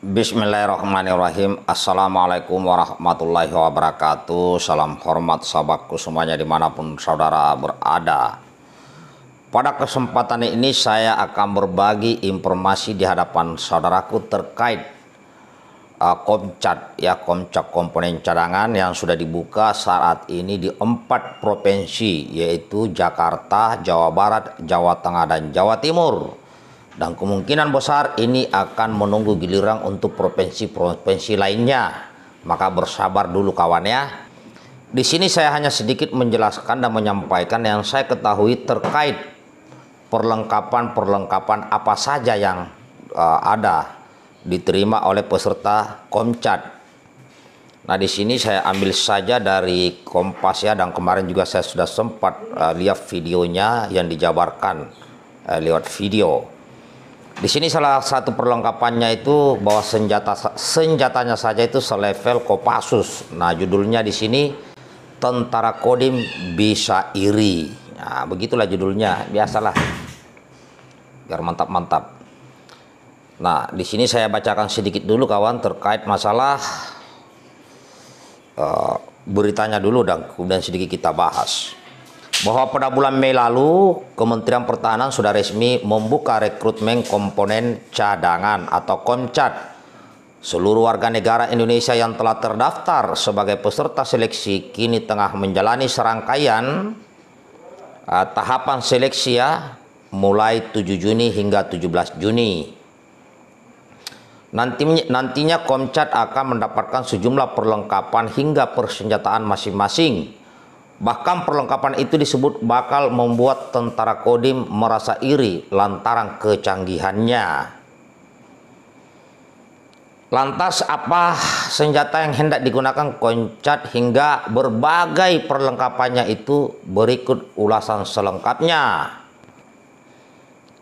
Bismillahirrahmanirrahim Assalamualaikum warahmatullahi wabarakatuh Salam hormat sahabatku semuanya dimanapun saudara berada Pada kesempatan ini saya akan berbagi informasi di hadapan saudaraku terkait uh, Komcat ya Komcat komponen cadangan yang sudah dibuka saat ini di empat provinsi yaitu Jakarta, Jawa Barat, Jawa Tengah dan Jawa Timur dan kemungkinan besar ini akan menunggu giliran untuk provinsi-provinsi lainnya. Maka bersabar dulu kawan ya. Di sini saya hanya sedikit menjelaskan dan menyampaikan yang saya ketahui terkait perlengkapan-perlengkapan apa saja yang uh, ada diterima oleh peserta Komcat. Nah, di sini saya ambil saja dari Kompas ya dan kemarin juga saya sudah sempat uh, lihat videonya yang dijabarkan uh, lewat video. Di sini salah satu perlengkapannya itu bahwa senjata senjatanya saja itu selevel Kopassus. Nah, judulnya di sini Tentara Kodim Bisa Iri. Nah, begitulah judulnya. Biasalah. Biar mantap-mantap. Nah, di sini saya bacakan sedikit dulu kawan terkait masalah uh, beritanya dulu dan kemudian sedikit kita bahas bahwa pada bulan Mei lalu Kementerian Pertahanan sudah resmi membuka rekrutmen komponen cadangan atau Komcat. Seluruh warga negara Indonesia yang telah terdaftar sebagai peserta seleksi kini tengah menjalani serangkaian uh, tahapan seleksi ya mulai 7 Juni hingga 17 Juni. Nantinya, nantinya Komcat akan mendapatkan sejumlah perlengkapan hingga persenjataan masing-masing Bahkan perlengkapan itu disebut bakal membuat tentara Kodim merasa iri lantaran kecanggihannya. Lantas apa senjata yang hendak digunakan koncat hingga berbagai perlengkapannya itu berikut ulasan selengkapnya.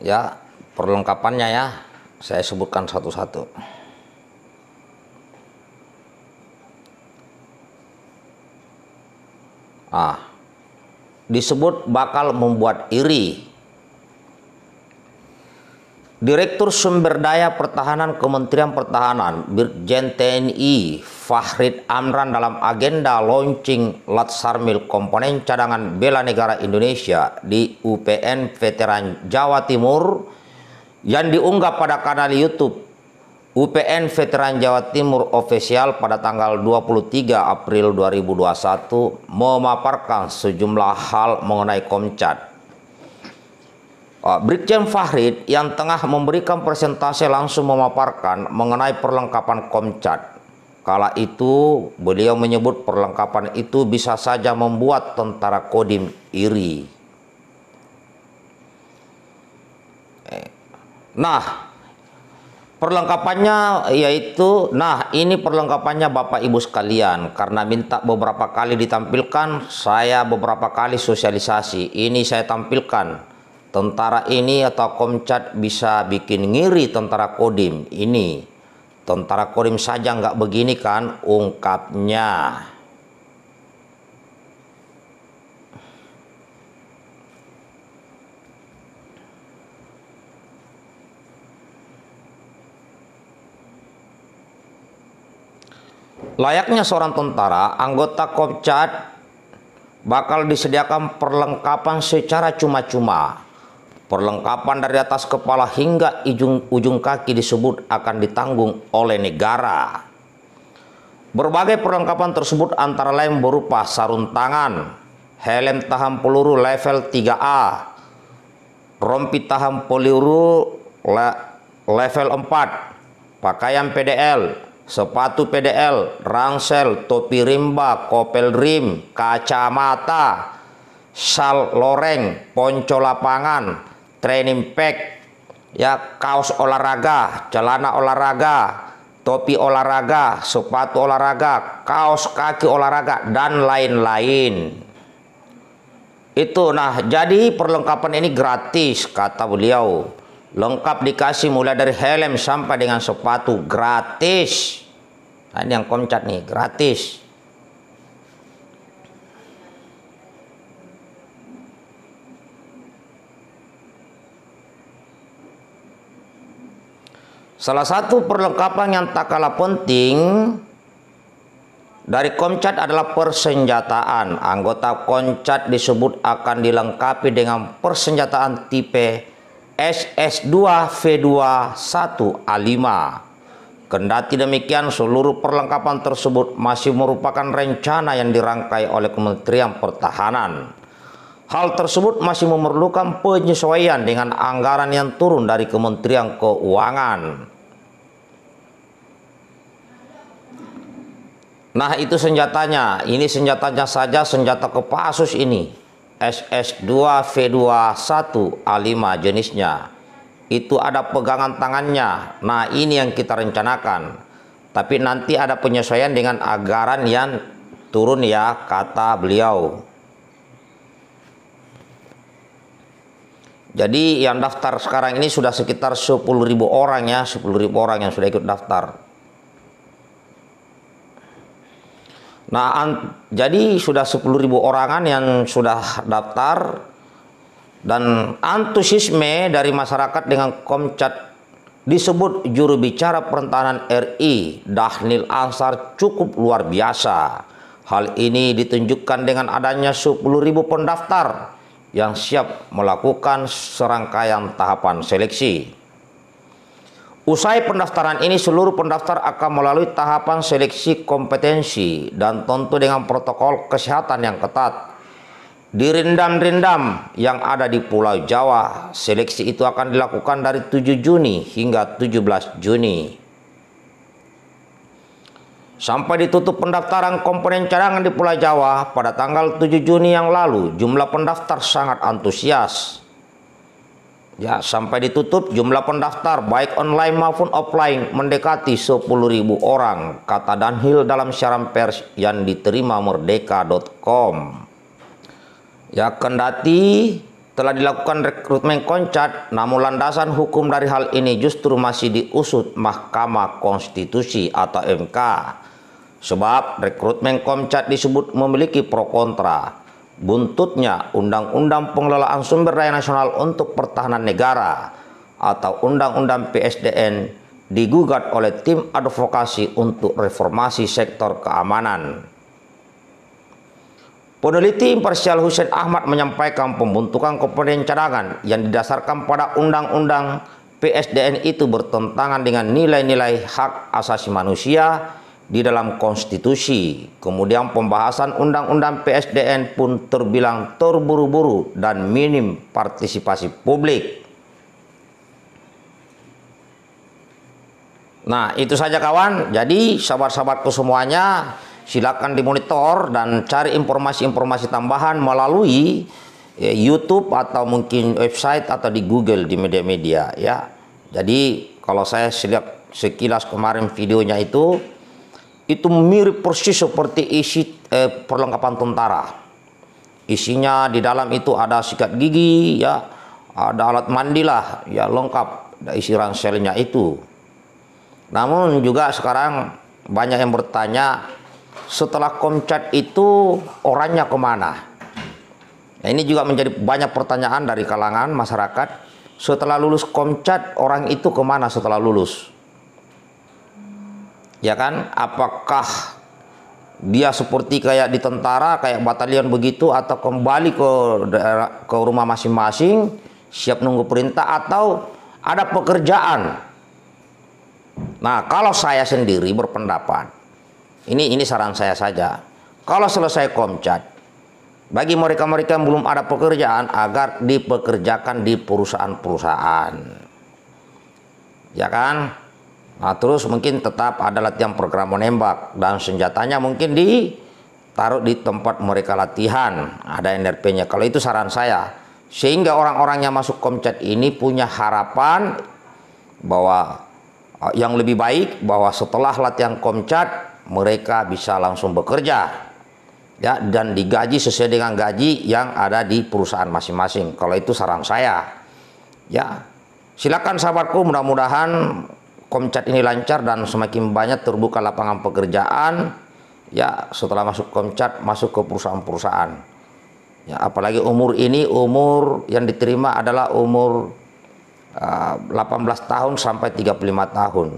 Ya, perlengkapannya ya saya sebutkan satu-satu. ah, disebut bakal membuat iri. Direktur Sumber Daya Pertahanan Kementerian Pertahanan Birjen TNI Fahrid Amran dalam agenda launching Latsarmil Komponen Cadangan Bela Negara Indonesia di UPN Veteran Jawa Timur yang diunggah pada kanal YouTube UPN Veteran Jawa Timur official pada tanggal 23 April 2021 memaparkan sejumlah hal mengenai Komcat. Ah, Brigjen Fahrid yang tengah memberikan presentasi langsung memaparkan mengenai perlengkapan Komcat. Kala itu beliau menyebut perlengkapan itu bisa saja membuat tentara Kodim iri. Eh, nah, Perlengkapannya yaitu, nah ini perlengkapannya Bapak Ibu sekalian. Karena minta beberapa kali ditampilkan, saya beberapa kali sosialisasi. Ini saya tampilkan. Tentara ini atau komcat bisa bikin ngiri tentara kodim. Ini tentara kodim saja nggak begini kan ungkapnya. Layaknya seorang tentara, anggota Kopcat bakal disediakan perlengkapan secara cuma-cuma. Perlengkapan dari atas kepala hingga ujung, ujung kaki disebut akan ditanggung oleh negara. Berbagai perlengkapan tersebut antara lain berupa sarung tangan, helm tahan peluru level 3A, rompi tahan peluru level 4, pakaian PDL, sepatu PDL, rangsel, topi rimba, kopel rim, kacamata, sal loreng, ponco lapangan, training pack, ya kaos olahraga, celana olahraga, topi olahraga, sepatu olahraga, kaos kaki olahraga dan lain-lain. Itu nah, jadi perlengkapan ini gratis kata beliau lengkap dikasih mulai dari helm sampai dengan sepatu gratis nah, ini yang komcat nih gratis Salah satu perlengkapan yang tak kalah penting dari Komcat adalah persenjataan. Anggota Komcat disebut akan dilengkapi dengan persenjataan tipe SS2V21A5. Kendati demikian, seluruh perlengkapan tersebut masih merupakan rencana yang dirangkai oleh Kementerian Pertahanan. Hal tersebut masih memerlukan penyesuaian dengan anggaran yang turun dari Kementerian Keuangan. Nah itu senjatanya, ini senjatanya saja senjata kepasus ini. SS2V21A5 jenisnya. Itu ada pegangan tangannya. Nah, ini yang kita rencanakan. Tapi nanti ada penyesuaian dengan agaran yang turun ya, kata beliau. Jadi yang daftar sekarang ini sudah sekitar 10.000 orang ya, 10.000 orang yang sudah ikut daftar. Nah, jadi sudah 10.000 orangan yang sudah daftar dan antusiasme dari masyarakat dengan Komcat disebut juru bicara pertahanan RI Dahnil Ansar cukup luar biasa. Hal ini ditunjukkan dengan adanya 10.000 pendaftar yang siap melakukan serangkaian tahapan seleksi. Usai pendaftaran ini seluruh pendaftar akan melalui tahapan seleksi kompetensi dan tentu dengan protokol kesehatan yang ketat. Di rindam-rindam yang ada di Pulau Jawa, seleksi itu akan dilakukan dari 7 Juni hingga 17 Juni. Sampai ditutup pendaftaran komponen cadangan di Pulau Jawa pada tanggal 7 Juni yang lalu, jumlah pendaftar sangat antusias ya sampai ditutup jumlah pendaftar baik online maupun offline mendekati 10.000 orang kata Danhil dalam siaran pers yang diterima merdeka.com ya kendati telah dilakukan rekrutmen koncat namun landasan hukum dari hal ini justru masih diusut Mahkamah Konstitusi atau MK sebab rekrutmen koncat disebut memiliki pro kontra buntutnya Undang-Undang Pengelolaan Sumber Daya Nasional untuk Pertahanan Negara atau Undang-Undang PSDN digugat oleh tim advokasi untuk reformasi sektor keamanan. Peneliti imparsial Hussein Ahmad menyampaikan pembentukan komponen cadangan yang didasarkan pada Undang-Undang PSDN itu bertentangan dengan nilai-nilai hak asasi manusia di dalam konstitusi. Kemudian pembahasan undang-undang PSDN pun terbilang terburu-buru dan minim partisipasi publik. Nah, itu saja kawan. Jadi, sahabat-sahabatku semuanya, silakan dimonitor dan cari informasi-informasi tambahan melalui ya, YouTube atau mungkin website atau di Google di media-media ya. Jadi, kalau saya siap sekilas kemarin videonya itu itu mirip persis seperti isi eh, perlengkapan tentara. Isinya di dalam itu ada sikat gigi, ya, ada alat mandi lah, ya lengkap isi ranselnya itu. Namun juga sekarang banyak yang bertanya setelah komcat itu orangnya kemana? Nah, ini juga menjadi banyak pertanyaan dari kalangan masyarakat. Setelah lulus komcat, orang itu kemana setelah lulus? ya kan apakah dia seperti kayak di tentara kayak batalion begitu atau kembali ke daerah, ke rumah masing-masing siap nunggu perintah atau ada pekerjaan nah kalau saya sendiri berpendapat ini ini saran saya saja kalau selesai komcat bagi mereka-mereka yang belum ada pekerjaan agar dipekerjakan di perusahaan-perusahaan. Ya kan? Nah, terus mungkin tetap ada latihan program menembak dan senjatanya mungkin ditaruh di tempat mereka latihan, ada NRP-nya. Kalau itu saran saya, sehingga orang-orang yang masuk Komcat ini punya harapan bahwa uh, yang lebih baik bahwa setelah latihan Komcat mereka bisa langsung bekerja ya dan digaji sesuai dengan gaji yang ada di perusahaan masing-masing. Kalau itu saran saya. Ya. Silakan sahabatku mudah-mudahan komcat ini lancar dan semakin banyak terbuka lapangan pekerjaan ya setelah masuk komcat masuk ke perusahaan-perusahaan ya apalagi umur ini umur yang diterima adalah umur uh, eh, 18 tahun sampai 35 tahun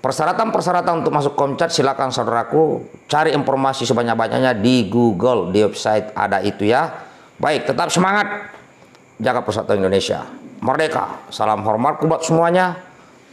persyaratan-persyaratan untuk masuk komcat silakan saudaraku cari informasi sebanyak-banyaknya di Google di website ada itu ya baik tetap semangat jaga persatuan Indonesia merdeka salam hormatku buat semuanya